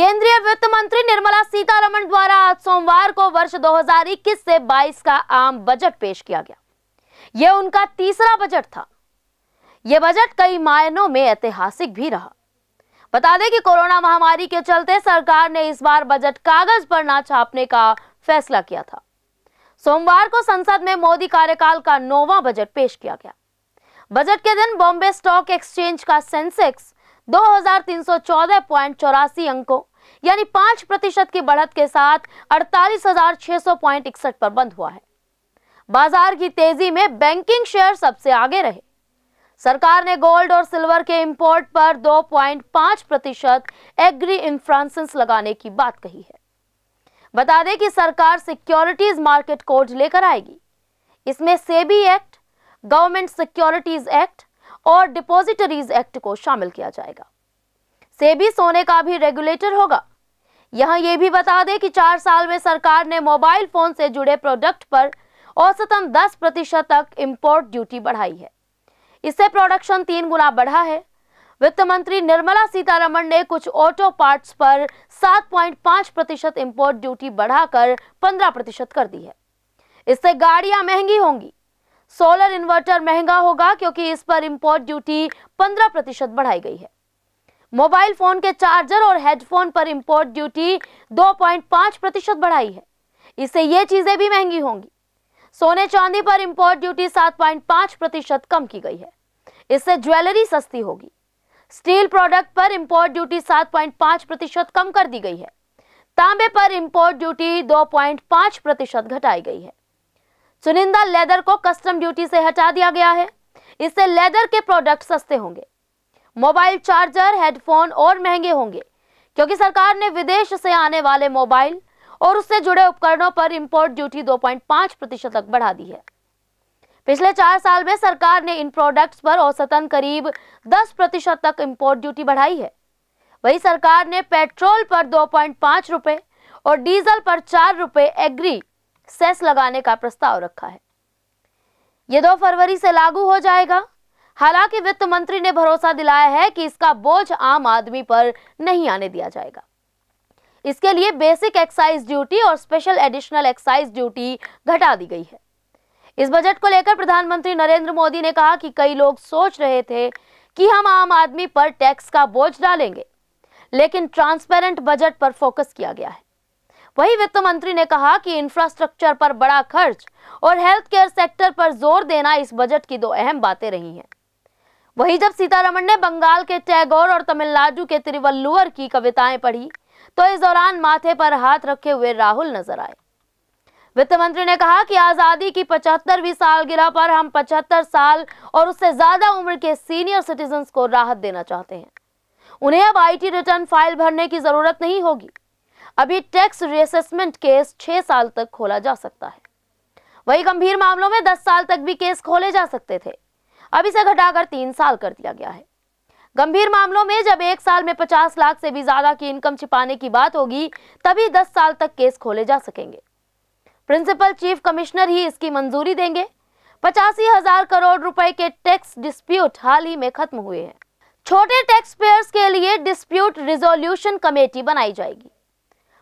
केंद्रीय वित्त मंत्री निर्मला सीतारमण द्वारा आज सोमवार को वर्ष 2021 से 22 का आम बजट पेश किया गया यह उनका तीसरा बजट था यह बजट कई मायनों में ऐतिहासिक भी रहा बता दें कि कोरोना महामारी के चलते सरकार ने इस बार बजट कागज पर ना छापने का फैसला किया था सोमवार को संसद में मोदी कार्यकाल का नोवा बजट पेश किया गया बजट के दिन बॉम्बे स्टॉक एक्सचेंज का सेंसेक्स दो पॉइंट चौरासी अंकों यानी पांच प्रतिशत की बढ़त के साथ अड़तालीस हजार छह सौ पॉइंट इकसठ पर बंद हुआ है बाजार की तेजी में बैंकिंग शेयर सबसे आगे रहे सरकार ने गोल्ड और सिल्वर के इंपोर्ट पर 2.5 प्रतिशत एग्री इंफ्रांसेंस लगाने की बात कही है बता दें कि सरकार सिक्योरिटीज मार्केट कोड लेकर आएगी इसमें SEBI Act Government Securities Act और डिपोजिटरीज एक्ट को शामिल किया जाएगा सेबी सोने का भी रेगुलेटर होगा यहां ये भी बता दें कि चार साल में सरकार ने मोबाइल फोन से जुड़े प्रोडक्ट पर औसतन 10 प्रतिशत तक इम्पोर्ट ड्यूटी बढ़ाई है इससे प्रोडक्शन तीन गुना बढ़ा है वित्त मंत्री निर्मला सीतारमण ने कुछ ऑटो पार्ट्स पर 7.5 प्रतिशत इम्पोर्ट ड्यूटी बढ़ाकर 15 प्रतिशत कर दी है इससे गाड़ियां महंगी होंगी सोलर इन्वर्टर महंगा होगा क्योंकि इस पर इम्पोर्ट ड्यूटी पंद्रह प्रतिशत बढ़ाई गई है मोबाइल फोन के चार्जर और हेडफोन पर इंपोर्ट ड्यूटी 2.5 प्रतिशत बढ़ाई है इससे ये चीज़ें भी महंगी होंगी सोने चांदी पर इंपोर्ट ड्यूटी 7.5 प्रतिशत कम की गई है इससे ज्वेलरी सस्ती होगी स्टील प्रोडक्ट पर इंपोर्ट ड्यूटी 7.5 प्रतिशत कम कर दी गई है तांबे पर इंपोर्ट ड्यूटी 2.5 प्रतिशत घटाई गई है चुनिंदा लेदर को कस्टम ड्यूटी से हटा दिया गया है इससे लेदर के प्रोडक्ट सस्ते होंगे मोबाइल चार्जर हेडफोन और महंगे होंगे क्योंकि सरकार ने विदेश से आने वाले मोबाइल और उससे जुड़े उपकरणों पर इंपोर्ट ड्यूटी 2.5 प्रतिशत तक बढ़ा दी है पिछले चार साल में सरकार ने इन प्रोडक्ट्स पर औसतन करीब 10 प्रतिशत तक इंपोर्ट ड्यूटी बढ़ाई है वही सरकार ने पेट्रोल पर दो रुपए और डीजल पर चार रुपए एग्री सेस लगाने का प्रस्ताव रखा है ये दो फरवरी से लागू हो जाएगा हालांकि वित्त मंत्री ने भरोसा दिलाया है कि इसका बोझ आम आदमी पर नहीं आने दिया जाएगा इसके लिए बेसिक एक्साइज ड्यूटी और स्पेशल एडिशनल एक्साइज ड्यूटी घटा दी गई है इस बजट को लेकर प्रधानमंत्री नरेंद्र मोदी ने कहा कि कई लोग सोच रहे थे कि हम आम आदमी पर टैक्स का बोझ डालेंगे लेकिन ट्रांसपेरेंट बजट पर फोकस किया गया है वही वित्त मंत्री ने कहा कि इंफ्रास्ट्रक्चर पर बड़ा खर्च और हेल्थ केयर सेक्टर पर जोर देना इस बजट की दो अहम बातें रही हैं वहीं जब सीतारमण ने बंगाल के टैगोर और तमिलनाडु के तिरुवल्लुवर की कविताएं पढ़ी तो इस दौरान माथे पर हाथ रखे हुए राहुल नजर आए वित्त मंत्री ने कहा कि आजादी की पचहत्तरवीं सालगिरह पर हम पचहत्तर साल और उससे ज्यादा उम्र के सीनियर सिटीजन को राहत देना चाहते हैं उन्हें अब आईटी रिटर्न फाइल भरने की जरूरत नहीं होगी अभी टैक्स रिअसेसमेंट केस छह साल तक खोला जा सकता है वही गंभीर मामलों में दस साल तक भी केस खोले जा सकते थे अब इसे घटाकर तीन साल कर दिया गया है गंभीर मामलों में जब एक साल में 50 लाख से भी ज्यादा की इनकम छिपाने की बात होगी तभी 10 साल तक केस खोले जा सकेंगे प्रिंसिपल चीफ कमिश्नर ही इसकी मंजूरी देंगे पचासी हजार करोड़ रुपए के टैक्स डिस्प्यूट हाल ही में खत्म हुए हैं छोटे टैक्स पेयर्स के लिए डिस्प्यूट रिजोल्यूशन कमेटी बनाई जाएगी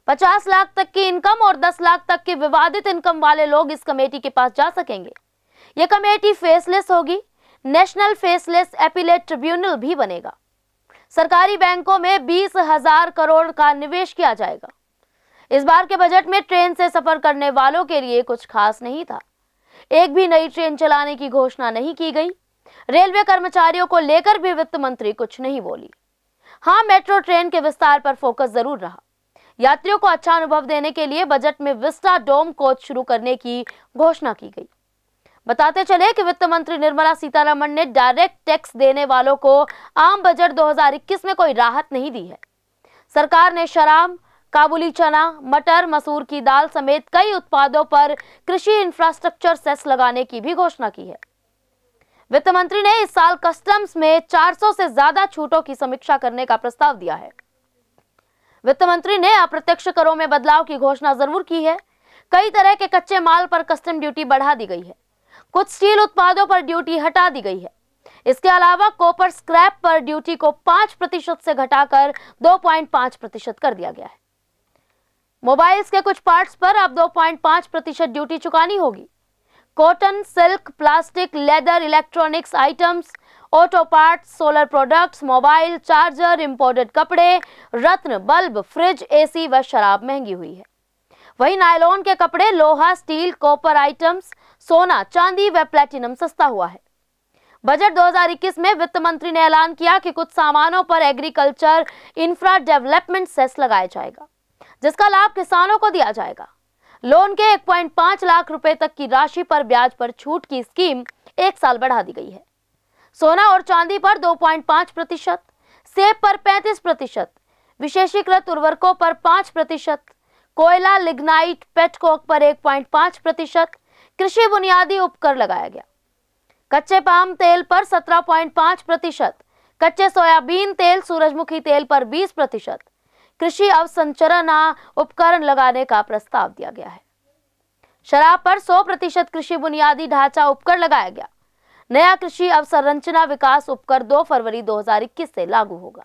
50 लाख तक की इनकम और 10 लाख तक के विवादित इनकम वाले लोग इस कमेटी के पास जा सकेंगे ये कमेटी फेसलेस होगी नेशनल फेसलेस एपिलेट ट्रिब्यूनल भी बनेगा सरकारी बैंकों में बीस हजार करोड़ का निवेश किया जाएगा इस बार के बजट में ट्रेन से सफर करने वालों के लिए कुछ खास नहीं था एक भी नई ट्रेन चलाने की घोषणा नहीं की गई रेलवे कर्मचारियों को लेकर भी वित्त मंत्री कुछ नहीं बोली हाँ मेट्रो ट्रेन के विस्तार पर फोकस जरूर रहा यात्रियों को अच्छा अनुभव देने के लिए बजट में विस्टा डोम कोच शुरू करने की घोषणा की गई बताते चले कि वित्त मंत्री निर्मला सीतारमण ने डायरेक्ट टैक्स देने वालों को आम बजट 2021 में कोई राहत नहीं दी है सरकार ने शराब काबुली चना मटर मसूर की दाल समेत कई उत्पादों पर कृषि इंफ्रास्ट्रक्चर सेस लगाने की भी घोषणा की है वित्त मंत्री ने इस साल कस्टम्स में 400 से ज्यादा छूटों की समीक्षा करने का प्रस्ताव दिया है वित्त मंत्री ने अप्रत्यक्ष करों में बदलाव की घोषणा जरूर की है कई तरह के कच्चे माल पर कस्टम ड्यूटी बढ़ा दी गई है कुछ स्टील उत्पादों पर ड्यूटी हटा दी गई है इसके अलावा कॉपर स्क्रैप पर ड्यूटी को पांच प्रतिशत से घटाकर दो पॉइंट पांच प्रतिशत कर दिया गया है मोबाइल्स के कुछ पार्ट्स पर अब दो पॉइंट पांच प्रतिशत ड्यूटी चुकानी होगी cotton silk plastic leather electronics items auto parts solar products mobile charger imported कपड़े रत्न बल्ब फ्रिज एसी व शराब महंगी हुई है वहीं नायलॉन के कपड़े लोहा स्टील कॉपर आइटम्स सोना चांदी व प्लेटिनम सस्ता हुआ है बजट 2021 में वित्त मंत्री ने ऐलान किया कि कुछ सामानों पर एग्रीकल्चर इंफ्रा डेवलपमेंट सेस लगाया जाएगा जिसका लाभ किसानों को दिया जाएगा लोन के 1.5 लाख रुपए तक की राशि पर ब्याज पर छूट की स्कीम एक साल बढ़ा दी गई है सोना और चांदी पर 2.5 प्रतिशत सेब पर 35 प्रतिशत विशेषीकृत उर्वरकों पर 5 प्रतिशत कोयला लिग्नाइट पेटकोक पर 1.5 प्रतिशत कृषि बुनियादी उपकर लगाया गया कच्चे पाम तेल पर 17.5 प्रतिशत कच्चे सोयाबीन तेल सूरजमुखी तेल पर 20 प्रतिशत कृषि अवसंरचना उपकरण लगाने का प्रस्ताव दिया गया है शराब पर 100 प्रतिशत कृषि बुनियादी ढांचा उपकर लगाया गया नया कृषि अवसंरचना विकास उपकर 2 फरवरी 2021 से लागू होगा